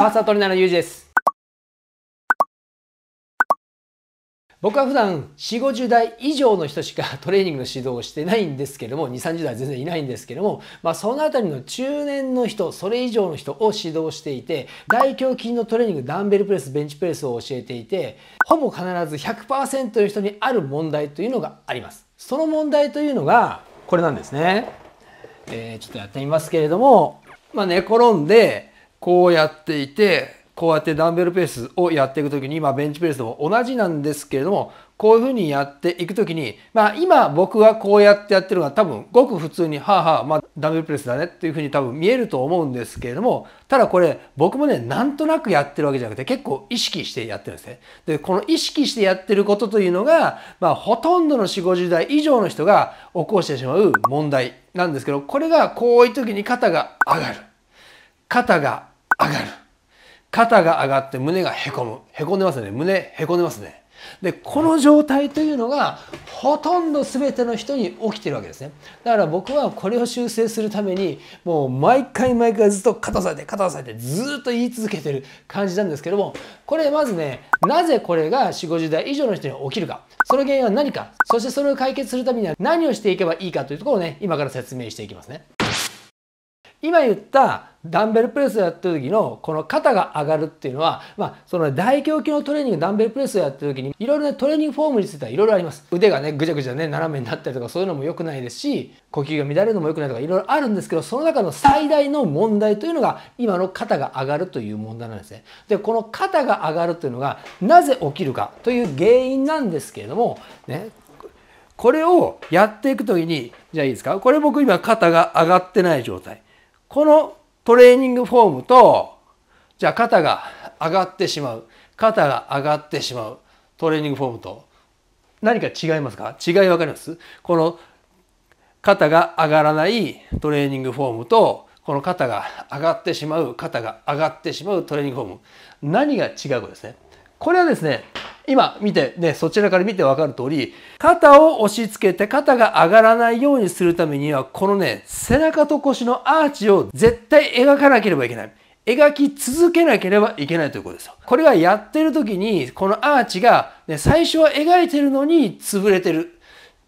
パーサートリナのゆうじです僕は普段4 5 0代以上の人しかトレーニングの指導をしてないんですけども2 3 0代全然いないんですけども、まあ、その辺りの中年の人それ以上の人を指導していて大胸筋のトレーニングダンベルプレスベンチプレスを教えていてほぼ必ず100%の人にある問題というのがありますその問題というのがこれなんですね、えー、ちょっとやってみますけれども、まあ、寝転んでこうやっていてこうやってダンベルペースをやっていくときに今ベンチプレスとも同じなんですけれどもこういうふうにやっていくときにまあ今僕はこうやってやってるのが多分ごく普通にはあはあまあダンベルプレスだねっていうふうに多分見えると思うんですけれどもただこれ僕もねなんとなくやってるわけじゃなくて結構意識してやってるんですね。でこの意識してやってることというのがまあほとんどの4 5 0代以上の人が起こしてしまう問題なんですけどこれがこういう時に肩が上がる肩が上がる。肩が上がって胸がへこむ。へこんでますね。胸へこんでますね。で、この状態というのがほとんど全ての人に起きてるわけですね。だから僕はこれを修正するためにもう毎回毎回ずっと肩押さえて肩押さえてずっと言い続けてる感じなんですけども、これまずね、なぜこれが4、50代以上の人に起きるか。その原因は何か。そしてそれを解決するためには何をしていけばいいかというところをね、今から説明していきますね。今言ったダンベルプレスをやってる時のこの肩が上がるっていうのは、まあ、その大胸筋のトレーニングダンベルプレスをやってる時にいろいろねトレーニングフォームについてはいろいろあります腕がねぐちゃぐちゃね斜めになったりとかそういうのも良くないですし呼吸が乱れるのも良くないとかいろいろあるんですけどその中の最大の問題というのが今の肩が上がるという問題なんですねでこの肩が上がるというのがなぜ起きるかという原因なんですけれどもねこれをやっていく時にじゃあいいですかこれ僕今肩が上がってない状態このトレーニングフォームと、じゃあ肩が上がってしまう。肩が上がってしまう。トレーニングフォームと。何か違いますか違いわかりますこの肩が上がらないトレーニングフォームと、この肩が上がってしまう、肩が上がってしまうトレーニングフォーム。何が違うかですね。これはですね、今見てね、そちらから見てわかる通り、肩を押し付けて肩が上がらないようにするためには、このね、背中と腰のアーチを絶対描かなければいけない。描き続けなければいけないということですよ。これがやってる時に、このアーチが、ね、最初は描いてるのに潰れてる。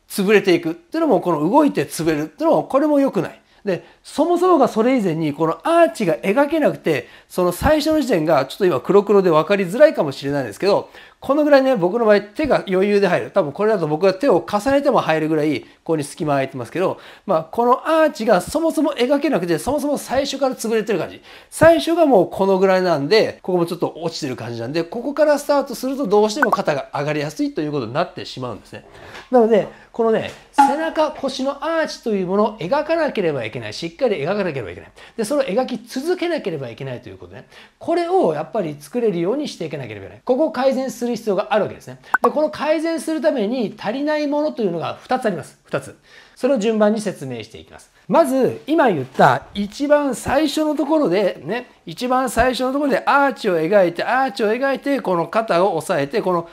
潰れていくっていうのも、この動いて潰れるっていうのも、これも良くない。で、そもそもがそれ以前に、このアーチが描けなくて、その最初の時点が、ちょっと今黒黒で分かりづらいかもしれないんですけど、このぐらいね、僕の場合手が余裕で入る。多分これだと僕が手を重ねても入るぐらい、ここに隙間空いてますけど、まあこのアーチがそもそも描けなくて、そもそも最初から潰れてる感じ。最初がもうこのぐらいなんで、ここもちょっと落ちてる感じなんで、ここからスタートするとどうしても肩が上がりやすいということになってしまうんですね。なので、このね、背中、腰のアーチというものを描かなければいけない。しっかり描かなければいけない。で、それを描き続けなければいけないということね。これをやっぱり作れるようにしていかなければいけない。ここを改善するる必要があるわけですね。で、この改善するために足りないものというのが2つあります。2つ。それを順番に説明していきます。まず、今言った一番最初のところで、ね、一番最初のところでアーチを描いて、アーチを描いて、この肩を押さえて、この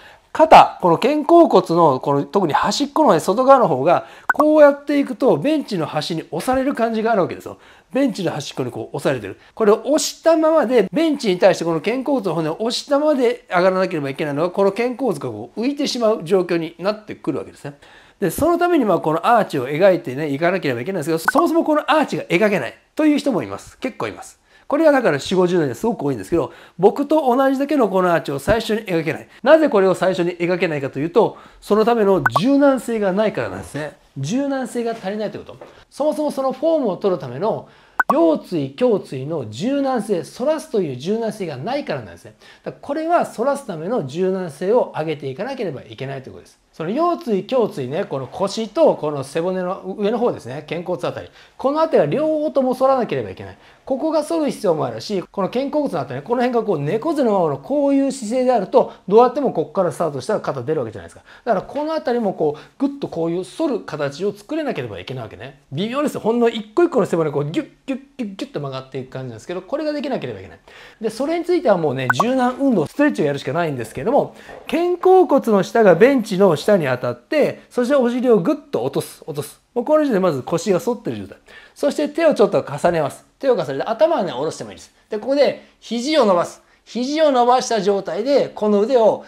肩、この肩甲骨の、この特に端っこの、ね、外側の方が、こうやっていくと、ベンチの端に押される感じがあるわけですよ。ベンチの端っこにこう押されてる。これを押したままで、ベンチに対してこの肩甲骨の骨を押したままで上がらなければいけないのが、この肩甲骨がこう浮いてしまう状況になってくるわけですね。で、そのためにまあこのアーチを描いてね、いかなければいけないんですけど、そもそもこのアーチが描けないという人もいます。結構います。これはだから4、50年ですごく多いんですけど、僕と同じだけのこのアーチを最初に描けない。なぜこれを最初に描けないかというと、そのための柔軟性がないからなんですね。柔軟性が足りないということ。そもそもそのフォームを取るための腰椎、胸椎の柔軟性、反らすという柔軟性がないからなんですね。だこれは反らすための柔軟性を上げていかなければいけないということです。その腰椎胸椎ねこの腰とこの背骨の上の方ですね肩甲骨あたりこの辺りは両方とも反らなければいけないここが反る必要もあるしこの肩甲骨のあたりこの辺がこう猫背のままのこういう姿勢であるとどうやってもここからスタートしたら肩出るわけじゃないですかだからこの辺りもこうグッとこういう反る形を作れなければいけないわけね微妙ですよほんの一個一個の背骨こうギュッギュッギュッギュッと曲がっていく感じなんですけどこれができなければいけないでそれについてはもうね柔軟運動ストレッチをやるしかないんですけども肩甲骨の下がベンチの下下に当たってそしてお尻をグッと落とす落とすもうこの時点でまず腰が反ってる状態そして手をちょっと重ねます手を重ねて頭はね下ろしてもいいですでここで肘を伸ばす肘を伸ばした状態でこの腕を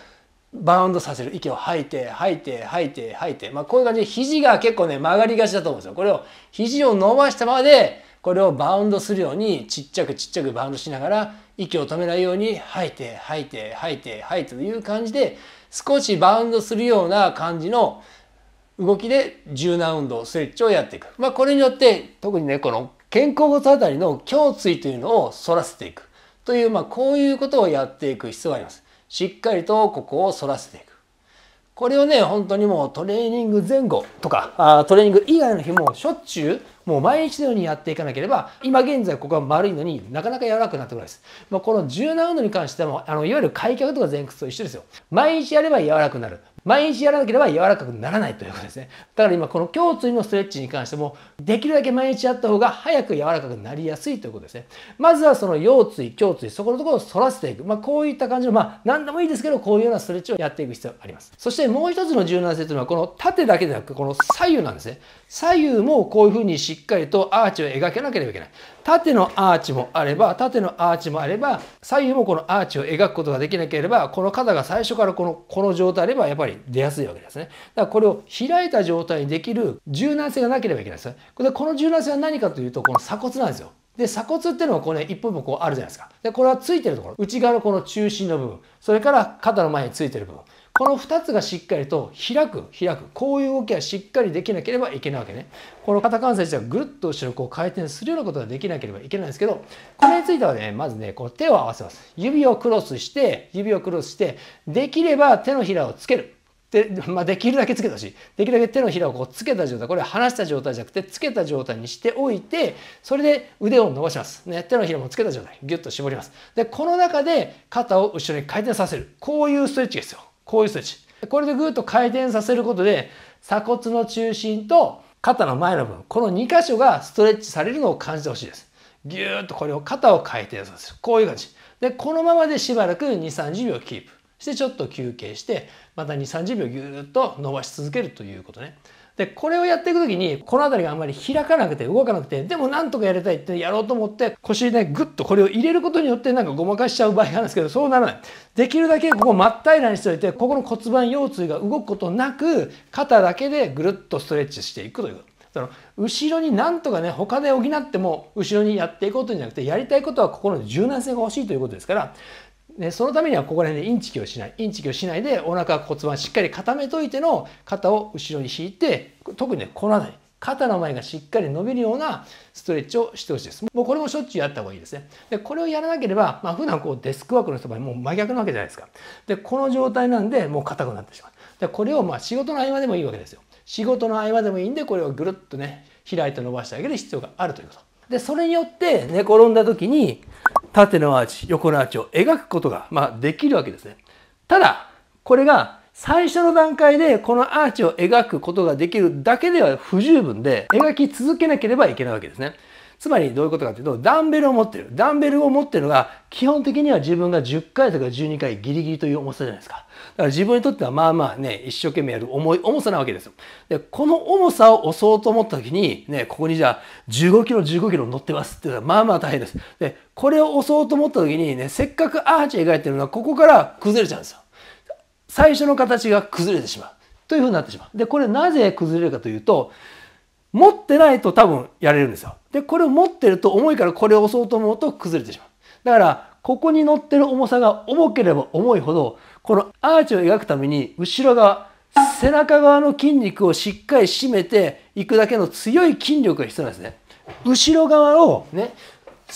バウンドさせる息を吐いて吐いて吐いて吐いてまあこういう感じで肘が結構ね曲がりがちだと思うんですよこれを肘を伸ばしたままでこれをバウンドするようにちっちゃくちっちゃくバウンドしながら息を止めないように吐いて吐いて吐いて吐いてという感じで少しバウンドするような感じの動きで柔軟運動ストレッチをやっていく。まあ、これによって特にねこの肩甲骨あたりの胸椎というのを反らせていくという、まあ、こういうことをやっていく必要があります。しっかりとここを反らせていく。これをね、本当にもうトレーニング前後とか、あトレーニング以外の日もしょっちゅうもう毎日のようにやっていかなければ、今現在ここは丸いのになかなか柔らかくなってこないです。まあ、この柔軟運動に関してもあの、いわゆる開脚とか前屈と一緒ですよ。毎日やれば柔らかくなる。毎日やらなければ柔らかくならないということですね。だから今この胸椎のストレッチに関してもできるだけ毎日やった方が早く柔らかくなりやすいということですね。まずはその腰椎、胸椎、そこのところを反らせていく。まあこういった感じの、まあ何でもいいですけどこういうようなストレッチをやっていく必要があります。そしてもう一つの柔軟性というのはこの縦だけでなくこの左右なんですね。左右もこういうふうにしっかりとアーチを描けなければいけない。縦のアーチもあれば縦のアーチもあれば左右もこのアーチを描くことができなければこの肩が最初からこのこの状態であればやっぱりり出やすいわけですね。だからこれを開いた状態にできる柔軟性がなければいけないですね。でこの柔軟性は何かというとこの鎖骨なんですよ。で鎖骨っていうのはこうね一本もこうあるじゃないですか。でこれはついてるところ内側のこの中心の部分それから肩の前についてる部分この2つがしっかりと開く開くこういう動きはしっかりできなければいけないわけねこの肩関節がぐるっと後ろこう回転するようなことができなければいけないんですけどこれについてはねまずねこう手を合わせます指をクロスして指をクロスしてできれば手のひらをつけるでまあ、できるだけつけたしできるだけ手のひらをこうつけた状態これ離した状態じゃなくてつけた状態にしておいてそれで腕を伸ばします、ね、手のひらもつけた状態ギュッと絞りますでこの中で肩を後ろに回転させるこういうストレッチですよこういうストレッチこれでぐっと回転させることで鎖骨の中心と肩の前の部分この2箇所がストレッチされるのを感じてほしいですぎゅーっとこれを肩を回転させるこういう感じでこのままでしばらく2 3 0秒キープしてちょっと休憩してまた2 3 0秒ぎゅーっと伸ばし続けるということね。でこれをやっていく時にこの辺りがあんまり開かなくて動かなくてでもなんとかやりたいってやろうと思って腰にねグッとこれを入れることによってなんかごまかしちゃう場合があるんですけどそうならないできるだけここ真っ平らにしておいてここの骨盤腰椎が動くことなく肩だけでぐるっとストレッチしていくということ。その後ろになんとかね他で補っても後ろにやっていこうというんじゃなくてやりたいことはここの柔軟性が欲しいということですからね、そのためにはここら辺でインチキをしないインチキをしないでお腹骨盤しっかり固めといての肩を後ろに引いて特にねこの辺り肩の前がしっかり伸びるようなストレッチをしてほしいです。もうこれもしょっちゅうやった方がいいですね。で、これをやらなければ、まあ普段こうデスクワークの人場合もう真逆なわけじゃないですか。で、この状態なんでもう硬くなってしまう。で、これをまあ仕事の合間でもいいわけですよ。仕事の合間でもいいんで、これをぐるっとね、開いて伸ばしてあげる必要があるということ。でそれによって寝転んだ時に縦のアーチ横のアーチを描くことが、まあ、できるわけですねただこれが最初の段階でこのアーチを描くことができるだけでは不十分で描き続けなければいけないわけですねつまりどういうことかというと、ダンベルを持ってる。ダンベルを持ってるのが、基本的には自分が10回とか12回ギリギリという重さじゃないですか。だから自分にとってはまあまあね、一生懸命やる重い重さなわけですよ。で、この重さを押そうと思った時に、ね、ここにじゃあ15キロ15キロ乗ってますっていうのはまあまあ大変です。で、これを押そうと思った時にね、せっかくアーチ描いてるのはここから崩れちゃうんですよ。最初の形が崩れてしまう。というふうになってしまう。で、これなぜ崩れるかというと、持ってないと多分やれるんですよ。で、これを持ってると重いからこれを押そうと思うと崩れてしまう。だから、ここに乗ってる重さが重ければ重いほど、このアーチを描くために、後ろ側、背中側の筋肉をしっかり締めていくだけの強い筋力が必要なんですね。後ろ側をね、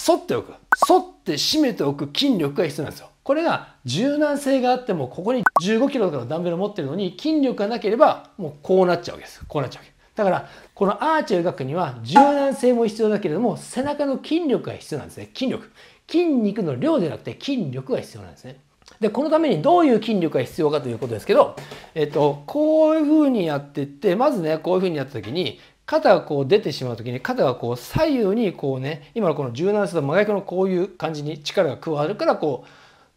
反っておく。反って締めておく筋力が必要なんですよ。これが柔軟性があっても、ここに15キロとかのダンベルを持ってるのに、筋力がなければ、もうこうなっちゃうわけです。こうなっちゃうわけ。だから、このアーチを描くには柔軟性も必要だけれども、背中の筋力が必要なんですね。筋力。筋肉の量じゃなくて筋力が必要なんですね。で、このためにどういう筋力が必要かということですけど、えっと、こういうふうにやっていって、まずね、こういうふうにやった時に、肩がこう出てしまう時に肩がこう左右にこうね今のこの柔軟性と真逆のこういう感じに力が加わるからこう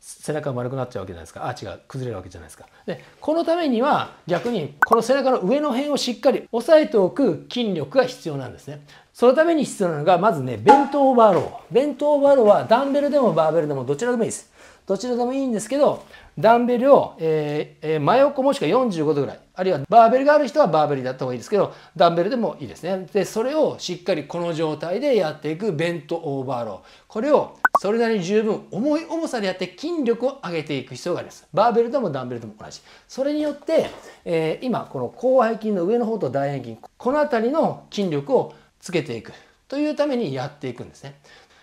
背中丸くなっちゃうわけじゃないですかあちが崩れるわけじゃないですかでこのためには逆にこの背中の上の辺をしっかり押さえておく筋力が必要なんですねそのために必要なのがまずねベントオーバーローベントオーバーローはダンベルでもバーベルでもどちらでもいいですどちらでもいいんですけど、ダンベルを、えーえー、真横もしくは45度ぐらい、あるいはバーベルがある人はバーベルだった方がいいですけど、ダンベルでもいいですね。で、それをしっかりこの状態でやっていくベントオーバーロー。これをそれなりに十分重い重さでやって筋力を上げていく必要があります。バーベルでもダンベルでも同じ。それによって、えー、今、この広背筋の上の方と大円筋、この辺りの筋力をつけていくというためにやっていくんですね。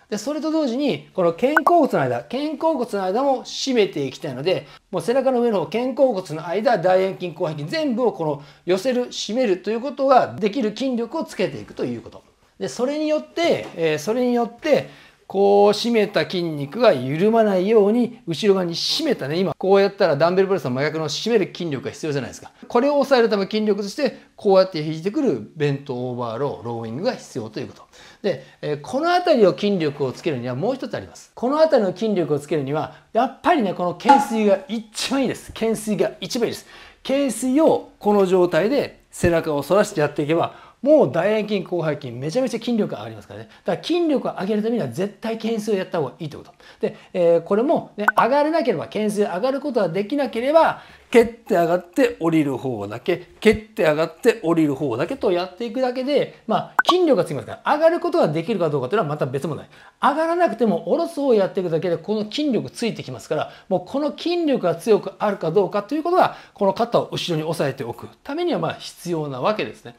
で、それと同時に、この肩甲骨の間、肩甲骨の間も締めていきたいので、もう背中の上の肩甲骨の間、大円筋、広背筋、全部をこの寄せる、締めるということができる筋力をつけていくということ。で、それによって、えー、それによって、こう締めた筋肉が緩まないように後ろ側に締めたね今こうやったらダンベルプレスの真逆の締める筋力が必要じゃないですかこれを抑えるため筋力としてこうやって引いてくる弁当オーバーローローイングが必要ということで、えこの辺りを筋力をつけるにはもう一つあります。この辺りの筋力をつけるには、やっぱりね、この懸垂が一番いいです。懸垂が一番いいです。懸垂をこの状態で背中を反らしてやっていけば、もう大円筋広背筋めちゃめちゃ筋力が上がりますからねだから筋力を上げるためには絶対件数をやった方がいいってことで、えー、これも、ね、上がれなければ件数上がることができなければ蹴って上がって降りる方だけ蹴って上がって降りる方だけとやっていくだけで、まあ、筋力がつきますから上がることができるかどうかというのはまた別もない。上がらなくても下ろす方をやっていくだけでこの筋力ついてきますからもうこの筋力が強くあるかどうかということがこの肩を後ろに押さえておくためにはま必要なわけですね。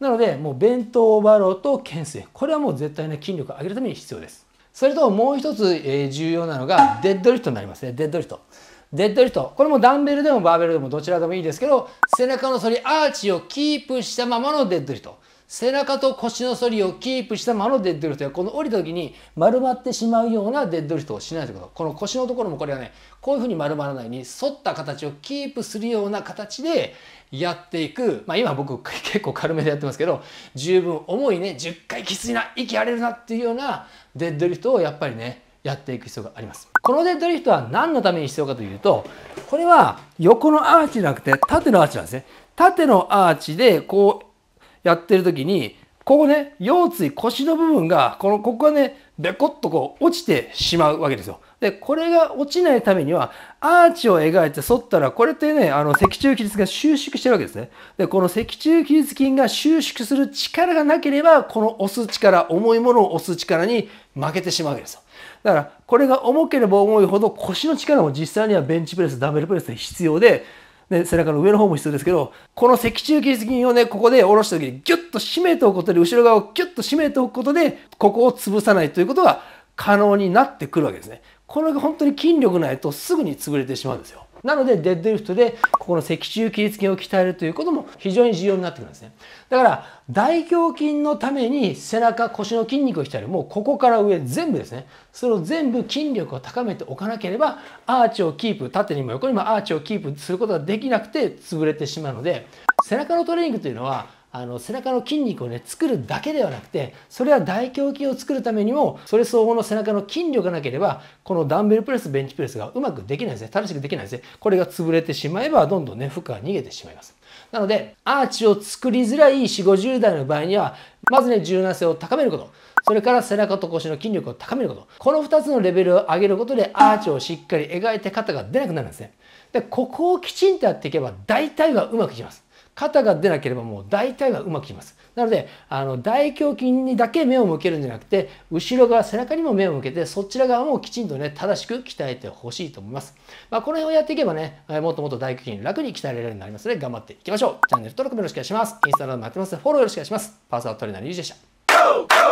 なので、もう弁当バローと懸垂。これはもう絶対ね、筋力を上げるために必要です。それともう一つ、え重要なのが、デッドリフトになりますね。デッドリフト。デッドリフト。これもダンベルでもバーベルでもどちらでもいいですけど、背中の反り、アーチをキープしたままのデッドリフト。背中と腰の反りをキープしたままのデッドリフトやこの降りた時に丸まってしまうようなデッドリフトをしないということこの腰のところもこれはねこういうふうに丸まらないように反った形をキープするような形でやっていくまあ今僕結構軽めでやってますけど十分重いね10回きついな息荒れるなっていうようなデッドリフトをやっぱりねやっていく必要がありますこのデッドリフトは何のために必要かというとこれは横のアーチじゃなくて縦のアーチなんですね縦のアーチでこうやってる時に、ここね、腰椎、腰の部分が、この、ここがね、べこっとこう落ちてしまうわけですよ。で、これが落ちないためには、アーチを描いて反ったら、これってね、あの、脊柱起立が収縮してるわけですね。で、この脊柱起立筋が収縮する力がなければ、この押す力、重いものを押す力に負けてしまうわけですよ。だから、これが重ければ重いほど腰の力も実際にはベンチプレス、ダブルプレスで必要で、ね、背中の上の方も必要ですけど、この脊柱起立筋をね、ここで下ろした時にギュッと締めておくことで、後ろ側をギュッと締めておくことで、ここを潰さないということが可能になってくるわけですね。これが本当に筋力ないとすぐに潰れてしまうんですよ。なので、デッドリフトで、ここの脊柱起立筋を鍛えるということも非常に重要になってくるんですね。だから、大胸筋のために背中、腰の筋肉を鍛える。もうここから上全部ですね。それを全部筋力を高めておかなければ、アーチをキープ、縦にも横にもアーチをキープすることができなくて潰れてしまうので、背中のトレーニングというのは、あの背中の筋肉をね作るだけではなくてそれは大胸筋を作るためにもそれ相応の背中の筋力がなければこのダンベルプレスベンチプレスがうまくできないですね正しくできないですねこれが潰れてしまえばどんどんね負荷が逃げてしまいますなのでアーチを作りづらい4 5 0代の場合にはまずね柔軟性を高めることそれから背中と腰の筋力を高めることこの2つのレベルを上げることでアーチをしっかり描いて肩が出なくなるんですねでここをきちんとやっていけば大体はうまくいきます肩が出なければもう大体はうまくいきます。なので、あの大胸筋にだけ目を向けるんじゃなくて、後ろ側、背中にも目を向けて、そちら側もきちんとね、正しく鍛えてほしいと思います。まあ、この辺をやっていけばね、もっともっと大胸筋楽に鍛えられるようになりますので、頑張っていきましょう。チャンネル登録もよろしくお願いします。インスタラムもやってます。フォローよろしくお願いします。パーソナルトレーナーのゆうじでした。